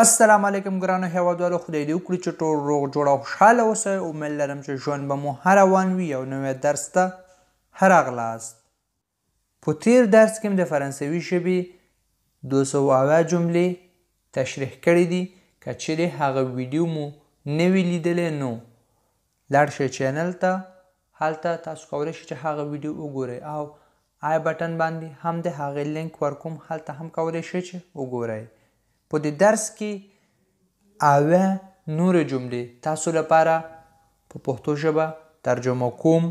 السلام علیکم ګرانو هیوادوالو خدای دې وکړي چې ټول روغ جوړ او خوشحاله اوسئ امید لرم چې ژوند به مو هره وان وي یو نوی درس ته هرغلاست په تیر درس کې د فرانسوي ژبې دو سوه اوه جملې تشریح کړې دي که چیرې هغه ویډیو مو نه وي لیدلی نو لاړ شئ چینل ته هلته تاسو کولی شئ چې هغه ویډیو وګورئ او آی بټن باندې هم د هغې لینک ورکوم هلته هم کولی شئ چې وګورئ په دې درس کې اوه نور جملې تاسو لپاره په پا پښتو ژبه ترجمه کوم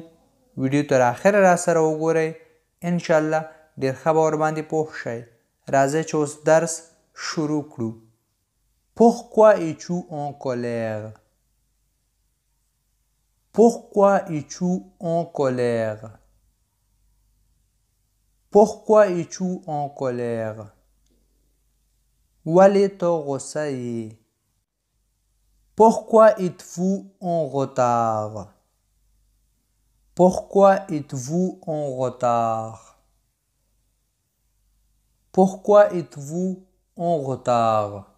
ویډیو تر اخره را سره وګورئ ان شاء الله ډیر خبر باندې پوه شئ راځئ چې اوس درس شروع کړو Pourquoi es-tu en colère Pourquoi es-tu en colère Pourquoi es-tu en colère Pourquoi êtes-vous en retard Pourquoi êtes-vous en retard Pourquoi êtes-vous en retard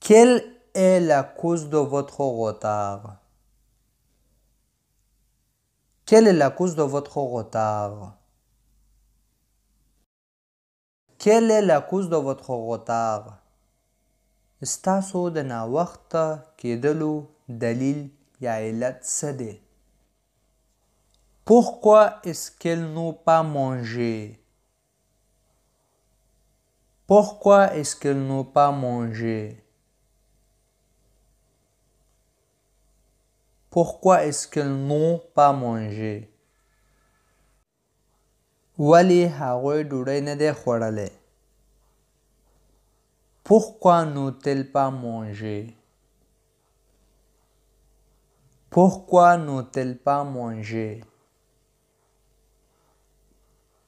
Quelle est la cause de votre retard quelle est la cause de votre retard Quelle est la cause de votre retard ستاسو qui ناوخته کېدلو Pourquoi est-ce qu'elle n'a pas mangé Pourquoi est-ce qu'elle n'a pas mangé pourquoi est-ce qu'elles n'ont pas mangé Pourquoi n'ont-elles pas mangé Pourquoi n'ont-elles pas mangé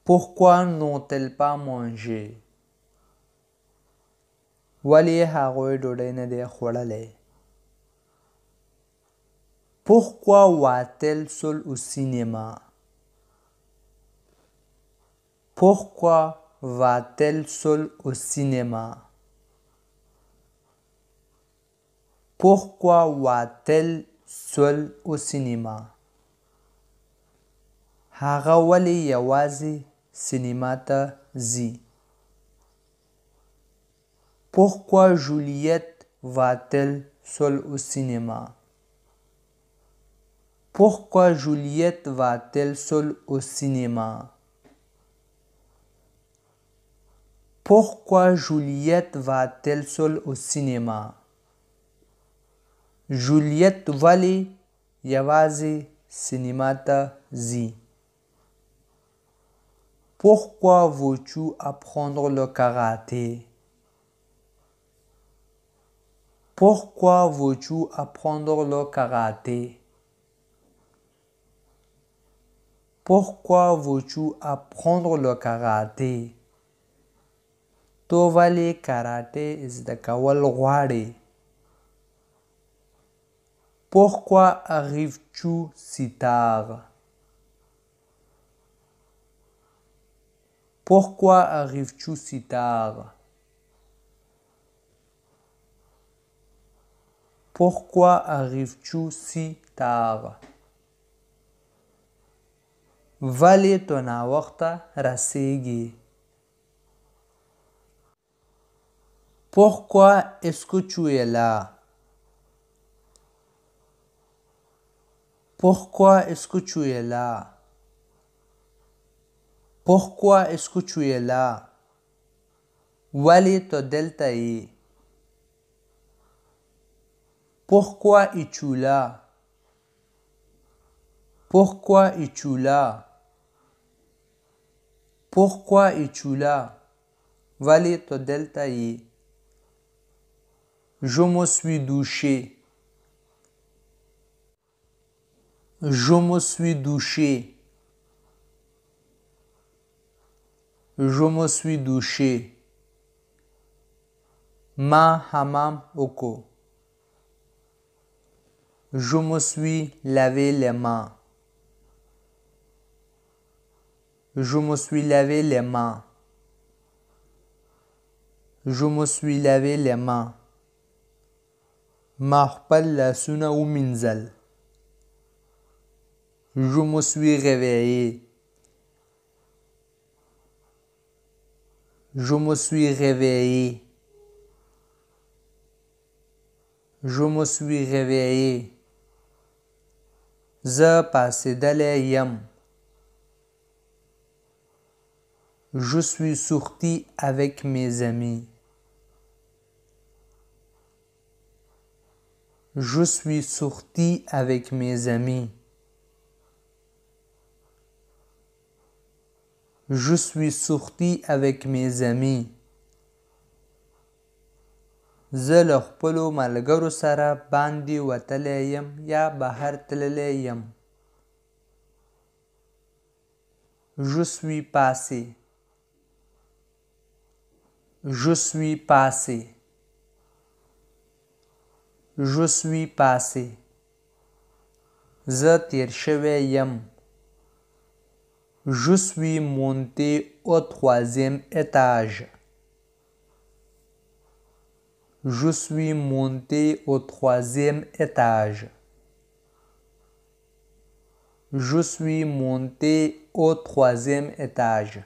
Pourquoi n'ont-elles pas mangé pourquoi va-t-elle seule au cinéma Pourquoi va-t-elle seule au cinéma Pourquoi va-t-elle seule au cinéma Harawale yawazi Cinemata zi Pourquoi Juliette va-t-elle seule au cinéma pourquoi Juliette va-t-elle seule au cinéma Pourquoi Juliette va-t-elle seule au cinéma Juliette au Yavazi Cinemata Zi. Pourquoi veux-tu apprendre le karaté Pourquoi veux-tu apprendre le karaté Pourquoi veux-tu apprendre le karaté? karaté karaté Pourquoi arrives-tu si tard? Pourquoi arrives-tu si tard? Pourquoi arrives-tu si tard? ton Pourquoi est-ce que tu es là Pourquoi est-ce que tu es là Pourquoi est-ce que tu es là Wali to Deltaï. Pourquoi es-tu là Pourquoi es-tu là pourquoi es-tu là Delta i. Je me suis douché. Je me suis douché. Je me suis douché. Ma hamam oko. Je me suis lavé les mains. Je me suis lavé les mains. Je me suis lavé les mains. Je me suis réveillé. Je me suis réveillé. Je me suis réveillé. Je passé d'aller yam. Je suis sorti avec mes amis. Je suis sorti avec mes amis. Je suis sorti avec mes amis. زه له خپلو ملګرو سره باندې وتلی یم یا بهر تللی یم Je suis passé. Je suis passé. Je suis passé. Je suis monté au troisième étage. Je suis monté au troisième étage. Je suis monté au troisième étage.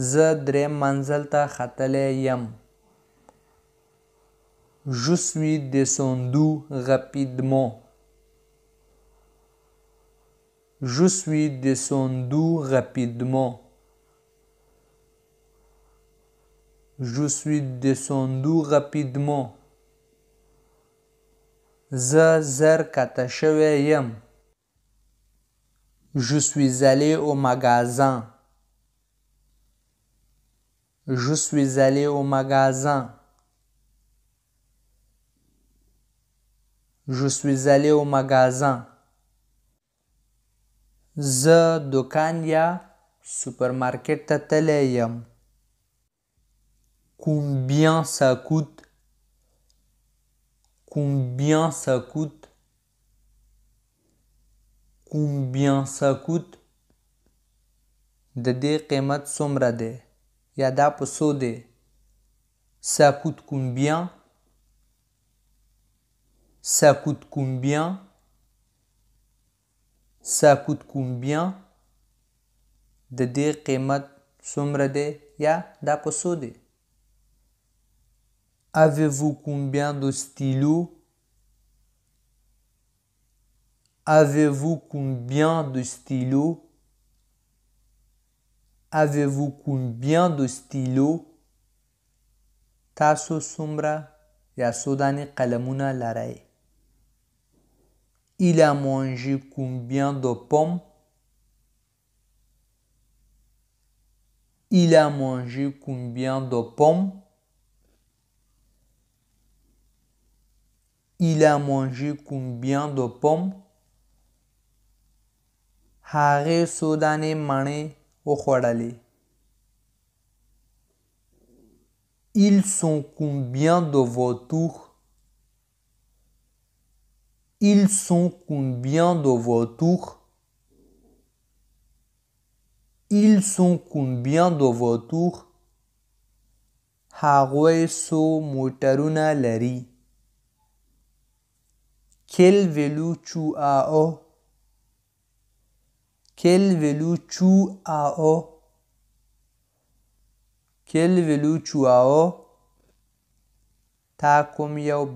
Za Je suis descendu rapidement. Je suis descendu rapidement. Je suis descendu rapidement. Je suis allé au magasin. Je suis allé au magasin. Je suis allé au magasin. The دکان Supermarket combien ça coûte combien ça coûte combien ça coûte Je suis allé ça coûte combien Ça coûte combien Ça coûte combien De dire Kemat Somrade ya Sode. Avez-vous combien de stylos Avez-vous combien de stylos Avez-vous combien de stylos Il a mangé combien de pommes Il a mangé combien de pommes Il a mangé combien de pommes Hare sodane mane ils sont combien de vautours Ils sont combien de vautours Ils sont combien de vautours tours? Quel vélo tu oh? Quel vélo tu as Quel velu tu Ta comme yau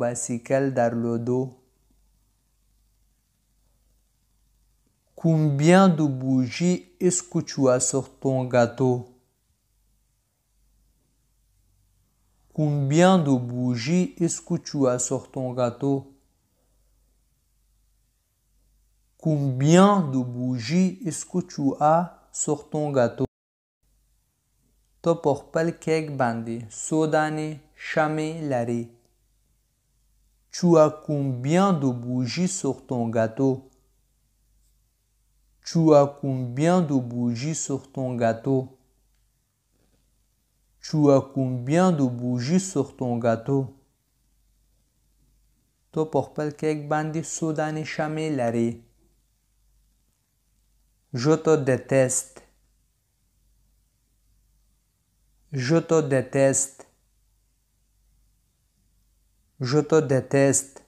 Combien de bougies est-ce que tu as sur ton gâteau Combien de bougies est-ce que tu as sur ton gâteau Combien de bougies est-ce que tu as sur ton gâteau pour pas le cake, bandé, Tu as combien de bougies sur ton gâteau Tu as combien de bougies sur ton gâteau Tu as combien de bougies sur ton gâteau Toporpal pas le cake, bandé, je te déteste. Je te déteste. Je te déteste.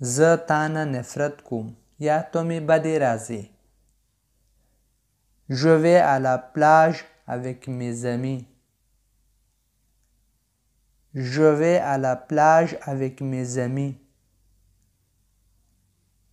Je vais à la plage avec mes amis. Je vais à la plage avec mes amis.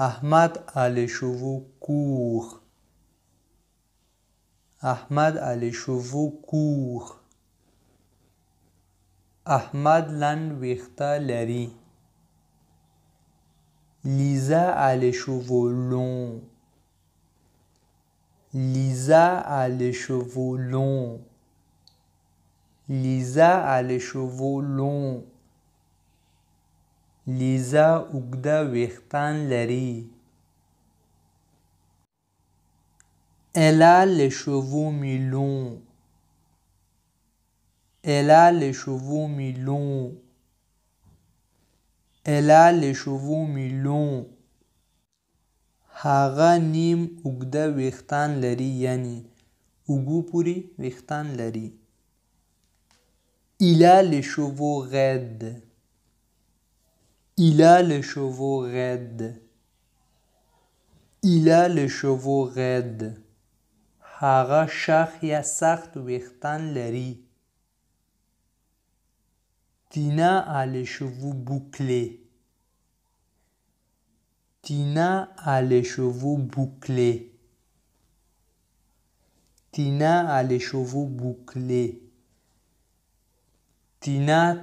Ahmad a les cheveux courts. Ahmad a les cheveux courts. Ahmad lan lari. Lisa a les cheveux longs. Lisa a les cheveux longs. Lisa a les cheveux longs. لیزا اوږده وېښتان لري Elle a les cheveux mi-longs. Elle a les cheveux mi-longs. Elle a les cheveux mi-longs. هغه نیم اوږده وېښتان لري یعنی اوږو پورې وېښتان لري Il a les cheveux raides. Il a les chevaux raides. Il a les chevaux raides. Hara şahya virtan Tina a les chevaux bouclés. Tina a les chevaux bouclés. Tina a les chevaux bouclés. Tina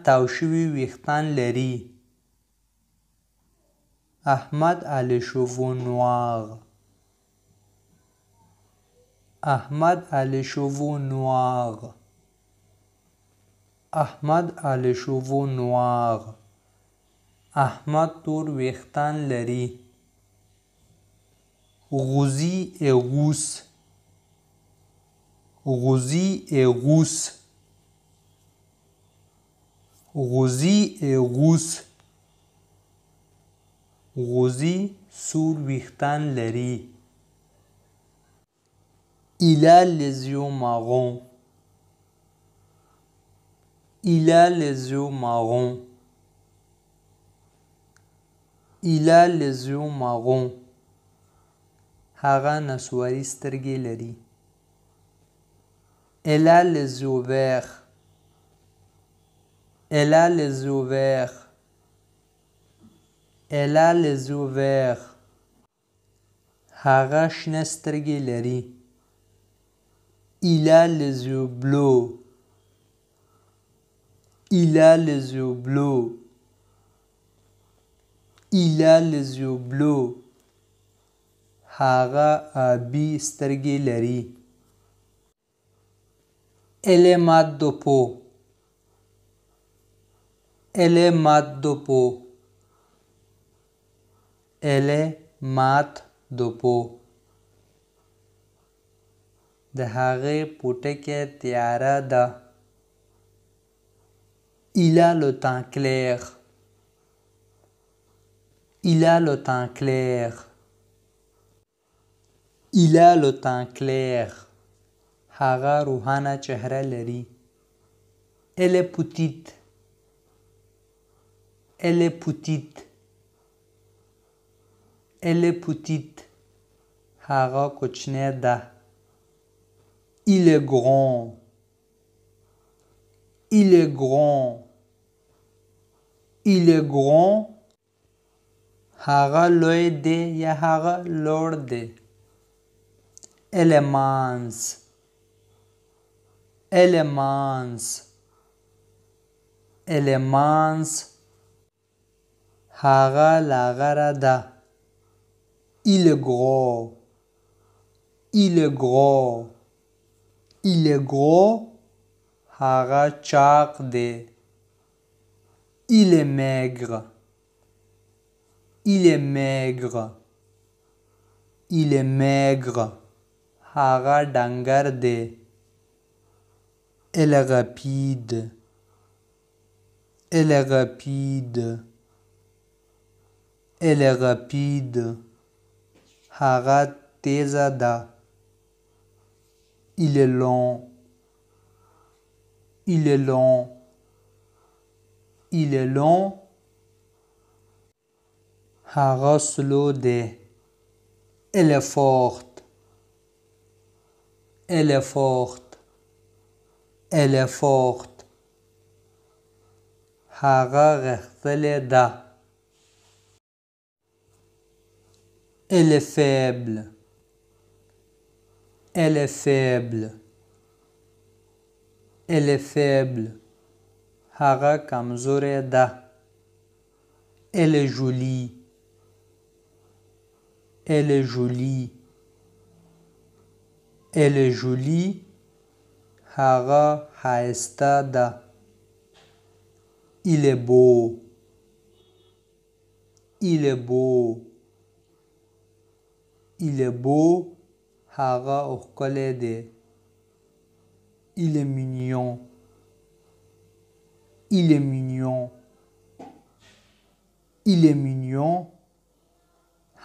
virtan leri. احمد ال شو نواره احمد ال شو نواره احمد ال شو نواره احمد تور وختان لری غوزی اغوس غوزی اغوس غوزی اغوس غوزي سور ویښتان لري ایله لزیو ماغون ایله لزیو ماغون ایله لزیو ماغون هغه نسواري سترګې لري Elle a les yeux verts. Elle a les yeux verts. Elle a les yeux verts. Haga شنه Il a les yeux bleus. Il a les yeux bleus. Il a les yeux bleus. Haga Abi سترګې Elle est mat de peau. Elle est mat de peau. علمات دوپو د هغې پوټکې تیاره ده Il a le teint clair. Il a le teint clair. Il a le teint clair. هغه روحانه چهره لري. Elle est petite. Elle est petite. Elle est petite. Hara Il est grand. Il est grand. Il est grand. Hara loide ya hara lorde. Elle est mince. Elle est Elle Hara la garada. Il est gros. Il est gros. Il est gros. Haracharde. Il est maigre. Il est maigre. Il est maigre. Haradangarde. Elle est rapide. Elle est rapide. Elle est rapide. هغه il est long, il est long, il est long. هغه سلو elle est forte elle est forte elle est forte هغه غښتلې Elle est faible. Elle est faible. Elle est faible. Hara kamzoreda. Elle est jolie. Elle est jolie. Elle est jolie. Hara haestada. Il est beau. Il est beau. Il est beau, hara orkolede. Il est mignon. Il est mignon. Il est mignon.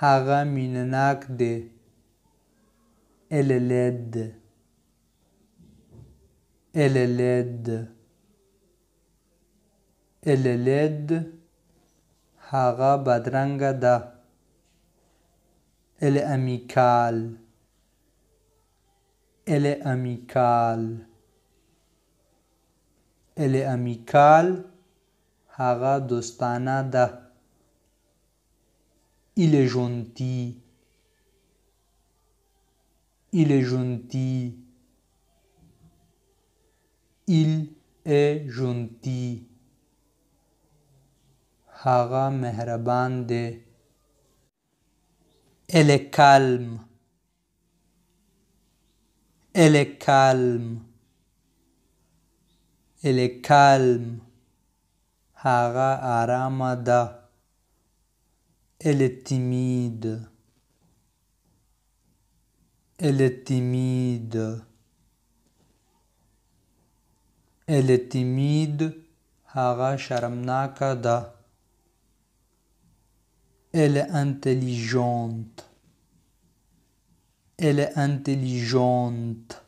Hara minenakde. Elle est laide. Elle est laide. Elle est laide. Hara badrangada. Elle est amicale. Elle est amicale. Elle est amicale. Hara dostanada. Il est gentil. Il est gentil. Il est gentil. Hara mehrabande. Elle est calme. Elle est calme. Elle est calme. Hara aramada. Elle est timide. Elle est timide. Elle est timide. Hara da. Elle est intelligente. Elle est intelligente.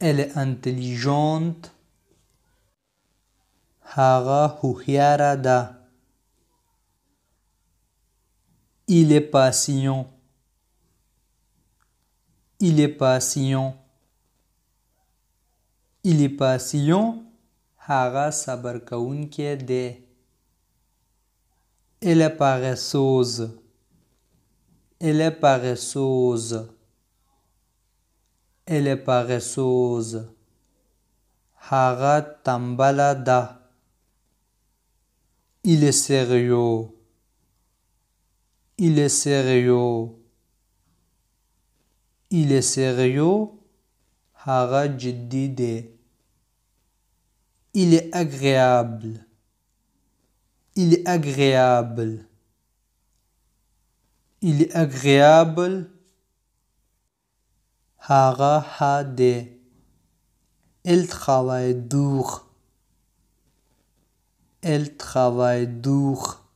Elle est intelligente. Hara da. Il est patient. Il est patient. Il est patient. Hara Sabarkaun de. Elle est paresseuse. Elle est paresseuse. Elle est paresseuse. Hara tambalada. Il est sérieux. Il est sérieux. Il est sérieux. Hara Il est agréable. Il est agréable. Il est agréable. Hara hade. Elle travaille dur. Elle travaille dur.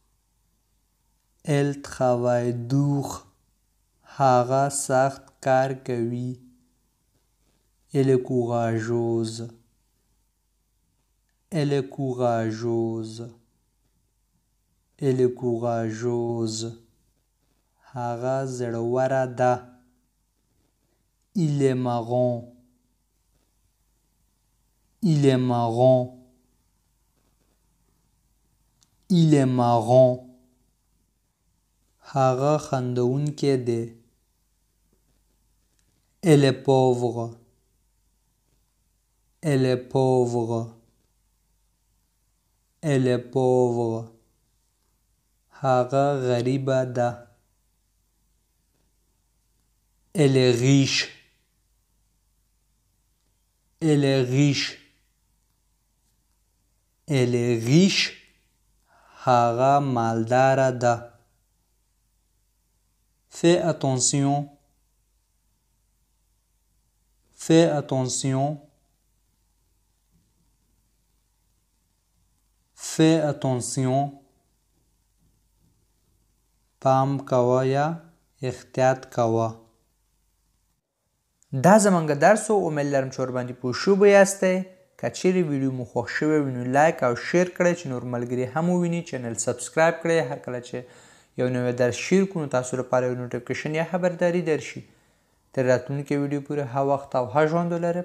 Elle travaille dur. Hara sart karkawi. Elle est courageuse. Elle est courageuse. Elle est courageuse. Il est marron. Il est marron. Il est marron. Hara Elle est pauvre. Elle est pauvre. Elle est pauvre. هغه Elle est riche. Elle est riche. Elle est riche. Hara maldarada. Fais attention. Fais attention. Fais attention. پام کوه یا احتیاط کوه دا زمونږ درس و امید لرم چې ورباندې پوه شوي به یاستئ که چیرې ویډیو مو خوښ شوی وي نو لایک او شیر کړئ چې نور ملګري هم وویني چینل سبسکرایب کړئ هر کله چې یو نوی درس شیر کړو تاسو لپاره یو نوټیفیکیشن یا خبرداری درشي تر راتلونکي ویډیو پورې ښه وخت او ښه ژوند ولرئ